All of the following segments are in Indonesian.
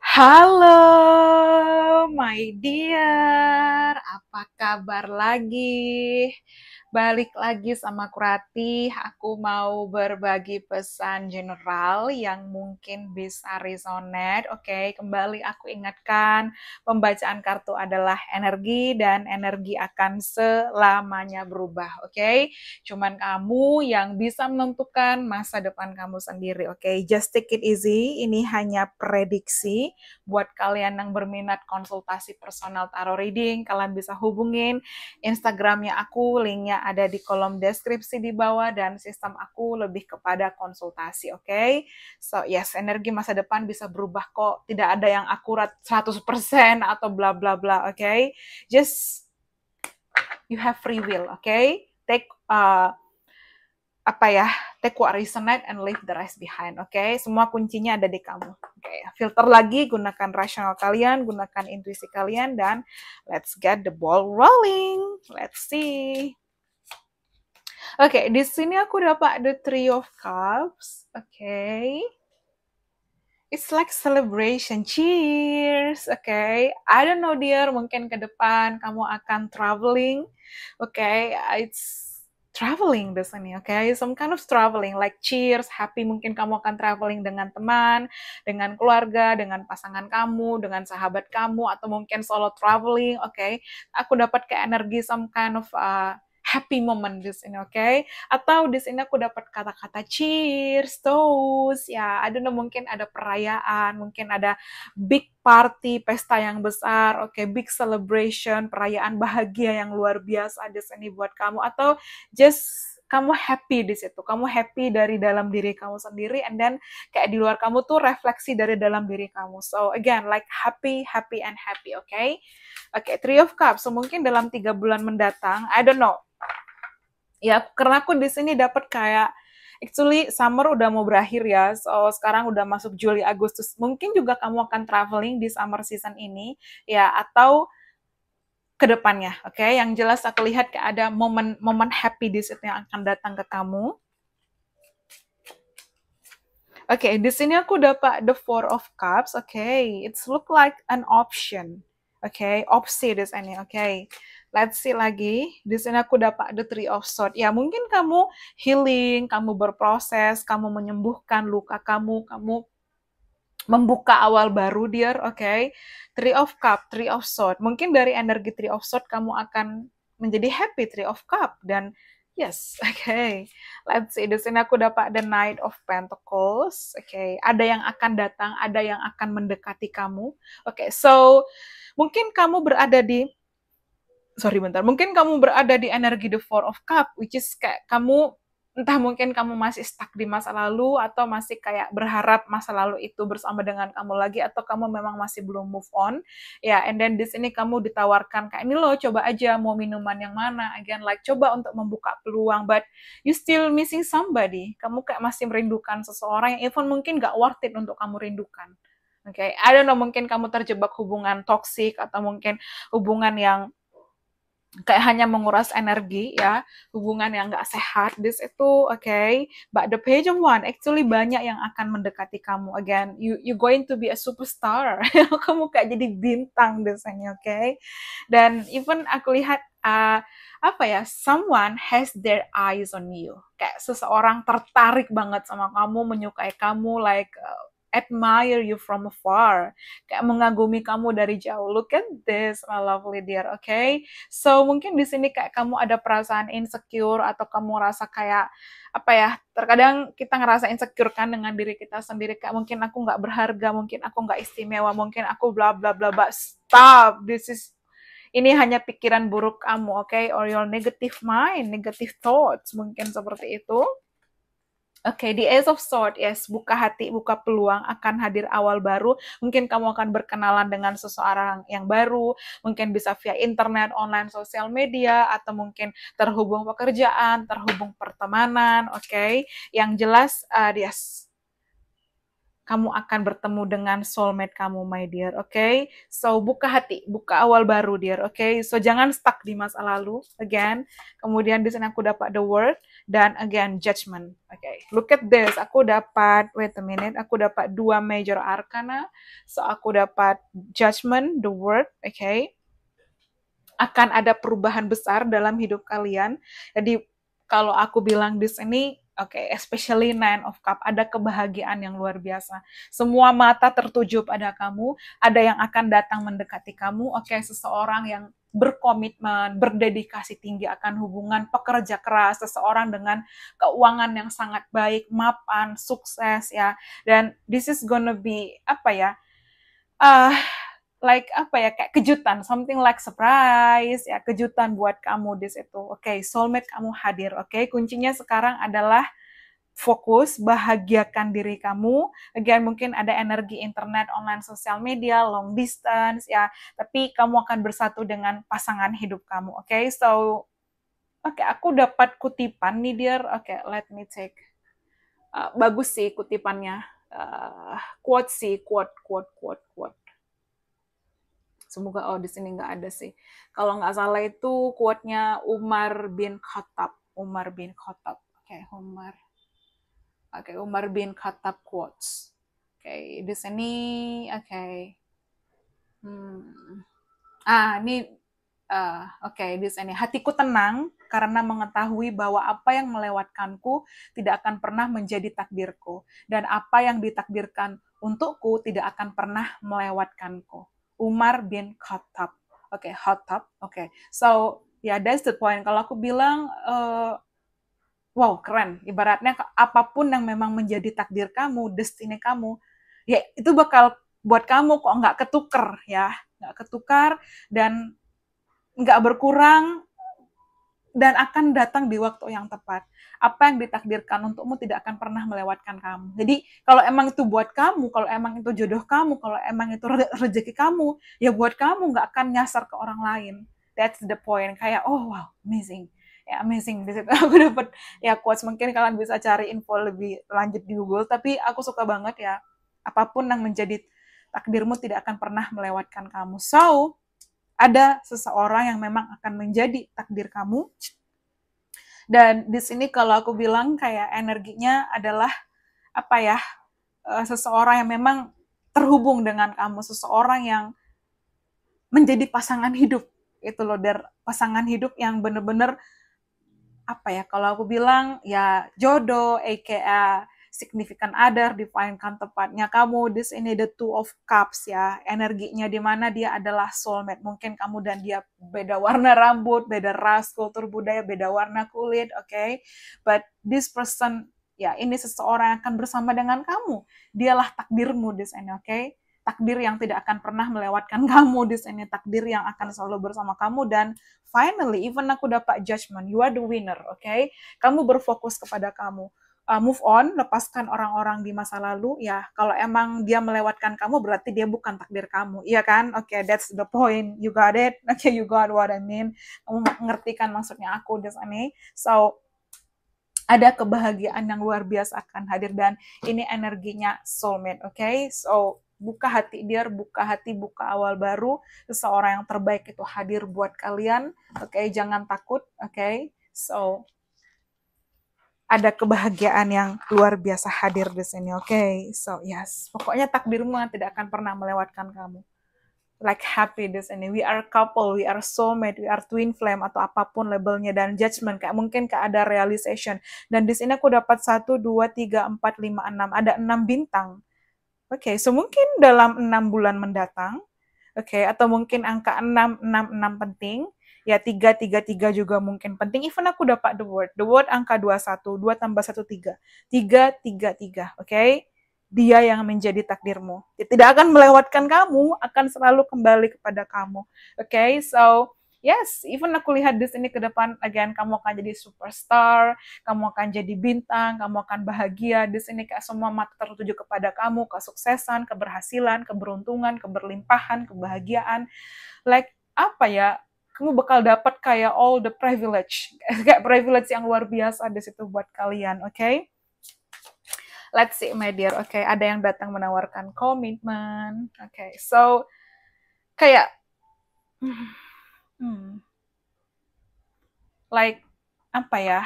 Halo, my dear apa kabar lagi? Balik lagi sama Kurati, aku mau berbagi pesan general yang mungkin bisa resonate. Oke, okay, kembali aku ingatkan, pembacaan kartu adalah energi dan energi akan selamanya berubah, oke? Okay? Cuman kamu yang bisa menentukan masa depan kamu sendiri, oke? Okay? Just take it easy, ini hanya prediksi buat kalian yang berminat konsultasi personal tarot reading, kalian bisa hubungin Instagramnya aku, linknya ada di kolom deskripsi di bawah dan sistem aku lebih kepada konsultasi, oke? Okay? So yes, energi masa depan bisa berubah kok, tidak ada yang akurat 100% atau bla bla bla, oke? Okay? Just you have free will, oke? Okay? Take uh, apa ya? take what resonate and leave the rest behind. Oke, okay? semua kuncinya ada di kamu. Oke, okay? filter lagi, gunakan rasional kalian, gunakan intuisi kalian, dan let's get the ball rolling. Let's see. Oke, okay, di sini aku dapat the Three of Cups. Oke. Okay. It's like celebration. Cheers. Oke. Okay. I don't know dear, mungkin ke depan kamu akan traveling. Oke, okay. it's traveling biasanya, oke? Okay? Some kind of traveling, like cheers, happy mungkin kamu akan traveling dengan teman, dengan keluarga, dengan pasangan kamu, dengan sahabat kamu, atau mungkin solo traveling, oke? Okay? Aku dapat kayak energi some kind of uh, happy moment di sini, oke? Okay? Atau di sini aku dapat kata-kata cheers, toast, ya, ada mungkin ada perayaan, mungkin ada big party, pesta yang besar, oke, okay, big celebration, perayaan bahagia yang luar biasa di sini buat kamu atau just kamu happy di situ. Kamu happy dari dalam diri kamu sendiri and then kayak di luar kamu tuh refleksi dari dalam diri kamu. So again like happy, happy and happy, oke? Okay? Oke, okay, Three of Cups. So mungkin dalam tiga bulan mendatang, I don't know ya karena aku di sini dapat kayak actually summer udah mau berakhir ya. So sekarang udah masuk Juli Agustus. Mungkin juga kamu akan traveling di summer season ini ya atau kedepannya. oke? Okay? Yang jelas aku lihat kayak ada momen-momen happy di situ yang akan datang ke kamu. Oke, okay, di sini aku dapat the Four of Cups. Oke, okay. it's look like an option. Oke, okay. opsi di sini. Oke. Okay let's see lagi. Di sini aku dapat the three of swords. Ya, mungkin kamu healing, kamu berproses, kamu menyembuhkan luka kamu, kamu membuka awal baru, dear, oke? Okay? Three of cup, three of sword. Mungkin dari energi three of sword kamu akan menjadi happy three of cup dan yes, oke. Okay. Let's see. Di sini aku dapat the knight of pentacles. Oke, okay. ada yang akan datang, ada yang akan mendekati kamu. Oke, okay, so mungkin kamu berada di sorry bentar, mungkin kamu berada di energi the four of cup, which is kayak kamu entah mungkin kamu masih stuck di masa lalu atau masih kayak berharap masa lalu itu bersama dengan kamu lagi atau kamu memang masih belum move on ya yeah, and then di sini kamu ditawarkan kayak ini loh coba aja mau minuman yang mana again like coba untuk membuka peluang but you still missing somebody kamu kayak masih merindukan seseorang yang even mungkin gak worth it untuk kamu rindukan Oke, okay? I don't know, mungkin kamu terjebak hubungan toksik atau mungkin hubungan yang kayak hanya menguras energi ya hubungan yang nggak sehat this itu oke okay. but the page of one actually banyak yang akan mendekati kamu again you you going to be a superstar kamu kayak jadi bintang desainnya oke okay? dan even aku lihat uh, apa ya someone has their eyes on you kayak seseorang tertarik banget sama kamu menyukai kamu like uh, admire you from afar. Kayak mengagumi kamu dari jauh. Look at this, my lovely dear, oke? Okay? So, mungkin di sini kayak kamu ada perasaan insecure atau kamu rasa kayak apa ya terkadang kita ngerasa insecure kan dengan diri kita sendiri kayak mungkin aku nggak berharga mungkin aku nggak istimewa mungkin aku bla bla bla bla stop this is ini hanya pikiran buruk kamu oke okay? or your negative mind negative thoughts mungkin seperti itu Oke, okay, di Ace of Sword, yes, buka hati, buka peluang, akan hadir awal baru. Mungkin kamu akan berkenalan dengan seseorang yang baru, mungkin bisa via internet, online, sosial media, atau mungkin terhubung pekerjaan, terhubung pertemanan, oke. Okay? Yang jelas, uh, yes, kamu akan bertemu dengan soulmate kamu, my dear. Oke, okay? so buka hati, buka awal baru, dear. Oke, okay? so jangan stuck di masa lalu. Again, kemudian di sini aku dapat the word dan again judgment. Oke, okay? look at this. Aku dapat, wait a minute, aku dapat dua major arcana. So aku dapat judgment, the word. Oke. Okay? akan ada perubahan besar dalam hidup kalian. Jadi kalau aku bilang di sini Oke, okay, especially Nine of Cup, ada kebahagiaan yang luar biasa. Semua mata tertuju pada kamu, ada yang akan datang mendekati kamu. Oke, okay, seseorang yang berkomitmen, berdedikasi tinggi akan hubungan pekerja keras, seseorang dengan keuangan yang sangat baik, mapan, sukses ya. Dan this is gonna be apa ya? Uh, like apa ya kayak kejutan something like surprise ya kejutan buat kamu di situ oke okay, soulmate kamu hadir oke okay? kuncinya sekarang adalah fokus bahagiakan diri kamu again mungkin ada energi internet online sosial media long distance ya tapi kamu akan bersatu dengan pasangan hidup kamu oke okay? so oke okay, aku dapat kutipan nih dear oke okay, let me check uh, bagus sih kutipannya uh, quote sih quote quote quote quote semoga oh di sini nggak ada sih kalau nggak salah itu quote-nya Umar bin Khattab Umar bin Khattab oke okay, Umar oke okay, Umar bin Khattab quotes oke okay, di sini oke okay. hmm. ah ini uh, oke okay, di sini hatiku tenang karena mengetahui bahwa apa yang melewatkanku tidak akan pernah menjadi takdirku dan apa yang ditakdirkan untukku tidak akan pernah melewatkanku Umar bin Khattab. Oke, okay, Khattab. Oke. Okay. So, ya yeah, that's the point. Kalau aku bilang uh, wow, keren. Ibaratnya apapun yang memang menjadi takdir kamu, destiny kamu, ya itu bakal buat kamu kok nggak ketuker ya, nggak ketukar dan nggak berkurang dan akan datang di waktu yang tepat. Apa yang ditakdirkan untukmu tidak akan pernah melewatkan kamu. Jadi kalau emang itu buat kamu, kalau emang itu jodoh kamu, kalau emang itu rezeki kamu, ya buat kamu nggak akan nyasar ke orang lain. That's the point. Kayak oh wow, amazing. Ya amazing di situ aku dapat ya quotes mungkin kalian bisa cari info lebih lanjut di Google. Tapi aku suka banget ya apapun yang menjadi takdirmu tidak akan pernah melewatkan kamu. So, ada seseorang yang memang akan menjadi takdir kamu. Dan di sini kalau aku bilang kayak energinya adalah apa ya? Eh, seseorang yang memang terhubung dengan kamu, seseorang yang menjadi pasangan hidup. Itu loh, dari pasangan hidup yang bener-bener apa ya? Kalau aku bilang ya jodoh, aka significant other, define counterpartnya kamu. This ini the two of cups ya, energinya di mana dia adalah soulmate. Mungkin kamu dan dia beda warna rambut, beda ras, kultur budaya, beda warna kulit, oke? Okay? But this person ya ini seseorang yang akan bersama dengan kamu. Dialah takdirmu this ini, oke? Okay? takdir yang tidak akan pernah melewatkan kamu di sini takdir yang akan selalu bersama kamu dan finally even aku dapat judgment you are the winner oke okay? kamu berfokus kepada kamu uh, move on, lepaskan orang-orang di masa lalu. Ya, kalau emang dia melewatkan kamu, berarti dia bukan takdir kamu. Iya kan? Oke, okay, that's the point. You got it. Oke, okay, you got what I mean. Kamu ngerti kan maksudnya aku, sini? So, ada kebahagiaan yang luar biasa akan hadir dan ini energinya soulmate, oke? Okay? So, buka hati dia, buka hati, buka awal baru. Seseorang yang terbaik itu hadir buat kalian. Oke, okay? jangan takut, oke? Okay? So, ada kebahagiaan yang luar biasa hadir di sini. Oke, okay? so yes, pokoknya takdirmu tidak akan pernah melewatkan kamu. Like happy di sini. We are couple, we are soulmate, we are twin flame atau apapun labelnya dan judgment kayak mungkin kayak ada realization. Dan di sini aku dapat satu, dua, tiga, empat, lima, enam. Ada enam bintang. Oke, okay, so mungkin dalam enam bulan mendatang, oke, okay, atau mungkin angka enam, enam, enam penting ya tiga tiga tiga juga mungkin penting even aku dapat the word the word angka dua satu dua tambah satu tiga tiga tiga tiga. oke dia yang menjadi takdirmu dia tidak akan melewatkan kamu akan selalu kembali kepada kamu oke okay? so Yes, even aku lihat di sini ke depan, again kamu akan jadi superstar, kamu akan jadi bintang, kamu akan bahagia. Di sini kayak semua mata tertuju kepada kamu, kesuksesan, keberhasilan, keberuntungan, keberlimpahan, kebahagiaan. Like apa ya? kamu bakal dapat kayak all the privilege, kayak privilege yang luar biasa di situ buat kalian, oke? Okay? Let's see, my dear. Oke, okay, ada yang datang menawarkan komitmen. Oke, okay, so kayak, hmm, like apa ya?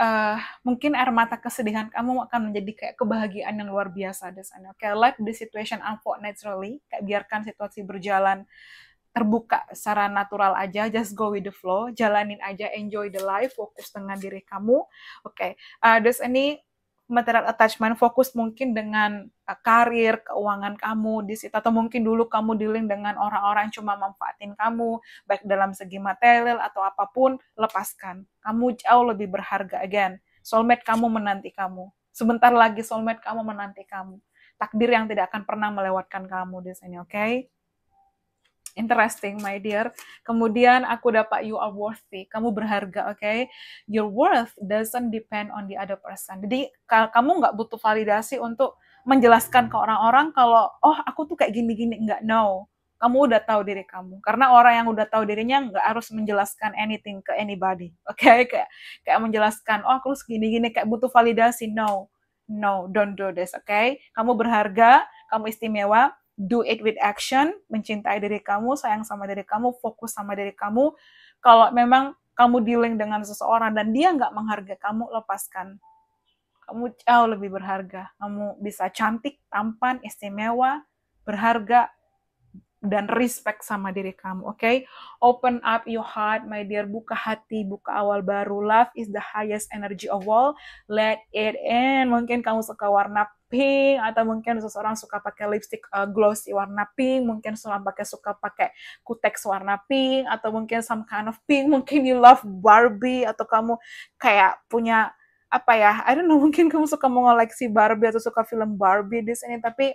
Uh, mungkin air mata kesedihan kamu akan menjadi kayak kebahagiaan yang luar biasa di sana. Oke, okay, let the situation unfold naturally. Kayak biarkan situasi berjalan terbuka secara natural aja, just go with the flow, jalanin aja, enjoy the life, fokus dengan diri kamu. Oke, okay. uh, there's any material attachment fokus mungkin dengan uh, karir, keuangan kamu di situ atau mungkin dulu kamu dealing dengan orang-orang yang cuma manfaatin kamu baik dalam segi material atau apapun, lepaskan. Kamu jauh lebih berharga again. Soulmate kamu menanti kamu. Sebentar lagi soulmate kamu menanti kamu. Takdir yang tidak akan pernah melewatkan kamu di sini, oke? Okay? Interesting, my dear. Kemudian aku dapat you are worthy. Kamu berharga, oke? Okay? Your worth doesn't depend on the other person. Jadi kamu nggak butuh validasi untuk menjelaskan ke orang-orang kalau oh aku tuh kayak gini-gini nggak know. Kamu udah tahu diri kamu. Karena orang yang udah tahu dirinya nggak harus menjelaskan anything ke anybody, oke? Okay? Kayak kayak menjelaskan oh aku harus gini-gini kayak butuh validasi no. No, don't do this, oke? Okay? Kamu berharga, kamu istimewa, do it with action, mencintai diri kamu, sayang sama diri kamu, fokus sama diri kamu. Kalau memang kamu dealing dengan seseorang dan dia nggak menghargai kamu, lepaskan. Kamu jauh lebih berharga. Kamu bisa cantik, tampan, istimewa, berharga, dan respect sama diri kamu, oke? Okay? Open up your heart, my dear. Buka hati, buka awal baru. Love is the highest energy of all. Let it in. Mungkin kamu suka warna pink atau mungkin seseorang suka pakai lipstick uh, glossy warna pink mungkin seseorang pakai suka pakai kuteks warna pink atau mungkin some kind of pink mungkin you love Barbie atau kamu kayak punya apa ya I don't know mungkin kamu suka mengoleksi Barbie atau suka film Barbie di sini tapi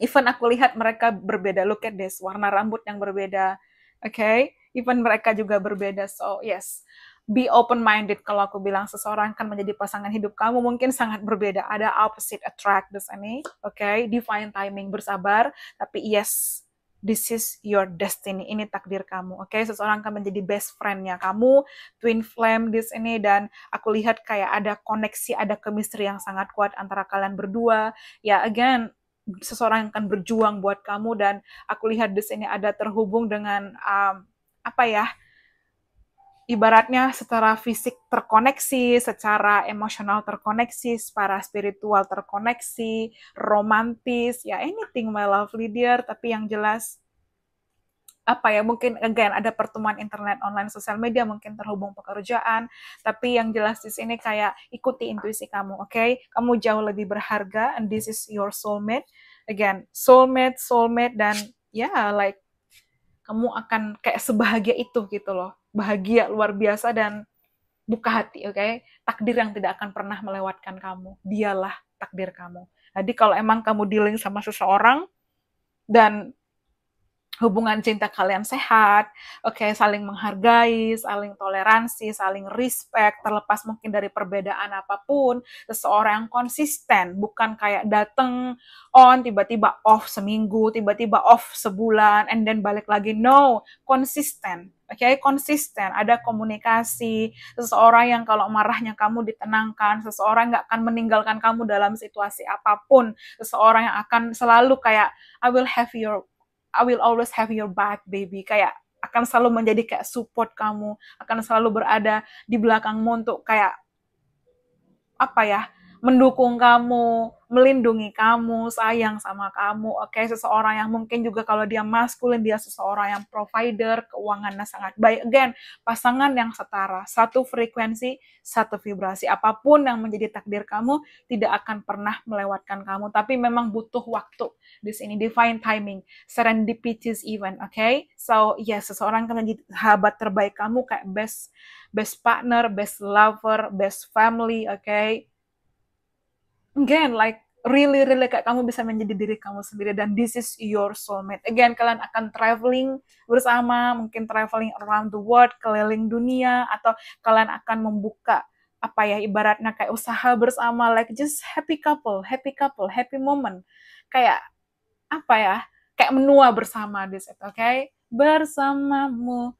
even aku lihat mereka berbeda look at this warna rambut yang berbeda oke okay? even mereka juga berbeda so yes be open minded kalau aku bilang seseorang kan menjadi pasangan hidup kamu mungkin sangat berbeda ada opposite attract di sini oke okay? define timing bersabar tapi yes this is your destiny ini takdir kamu oke okay? seseorang akan menjadi best friendnya kamu twin flame di sini dan aku lihat kayak ada koneksi ada chemistry yang sangat kuat antara kalian berdua ya again seseorang akan berjuang buat kamu dan aku lihat di sini ada terhubung dengan um, apa ya ibaratnya secara fisik terkoneksi, secara emosional terkoneksi, secara spiritual terkoneksi, romantis, ya anything my lovely dear, tapi yang jelas apa ya mungkin again ada pertemuan internet online sosial media mungkin terhubung pekerjaan tapi yang jelas di sini kayak ikuti intuisi kamu oke okay? kamu jauh lebih berharga and this is your soulmate again soulmate soulmate dan ya yeah, like kamu akan kayak sebahagia itu gitu loh bahagia luar biasa dan buka hati, oke? Okay? Takdir yang tidak akan pernah melewatkan kamu. Dialah takdir kamu. Jadi kalau emang kamu dealing sama seseorang dan hubungan cinta kalian sehat, oke, okay, saling menghargai, saling toleransi, saling respect, terlepas mungkin dari perbedaan apapun, seseorang yang konsisten, bukan kayak dateng on, tiba-tiba off seminggu, tiba-tiba off sebulan, and then balik lagi, no, konsisten, okay, konsisten, ada komunikasi, seseorang yang kalau marahnya kamu ditenangkan, seseorang nggak akan meninggalkan kamu dalam situasi apapun, seseorang yang akan selalu kayak I will have your I will always have your back baby kayak akan selalu menjadi kayak support kamu, akan selalu berada di belakangmu untuk kayak apa ya mendukung kamu, melindungi kamu, sayang sama kamu. Oke, okay? seseorang yang mungkin juga kalau dia maskulin, dia seseorang yang provider, keuangannya sangat baik. Again, pasangan yang setara, satu frekuensi, satu vibrasi. Apapun yang menjadi takdir kamu, tidak akan pernah melewatkan kamu. Tapi memang butuh waktu di sini, divine timing, serendipitous event, oke? Okay? So, yes, ya, seseorang akan menjadi sahabat terbaik kamu, kayak best best partner, best lover, best family, oke? Okay? again like really really kayak kamu bisa menjadi diri kamu sendiri dan this is your soulmate. Again kalian akan traveling bersama, mungkin traveling around the world, keliling dunia atau kalian akan membuka apa ya ibaratnya kayak usaha bersama like just happy couple, happy couple, happy moment. Kayak apa ya? Kayak menua bersama this oke? Okay? Bersamamu.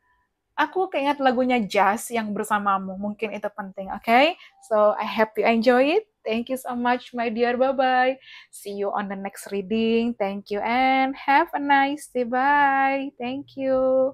Aku keinget lagunya Jazz yang bersamamu. Mungkin itu penting, oke? Okay? So I hope you enjoy it. Thank you so much, my dear. Bye-bye. See you on the next reading. Thank you and have a nice day. Bye. Thank you.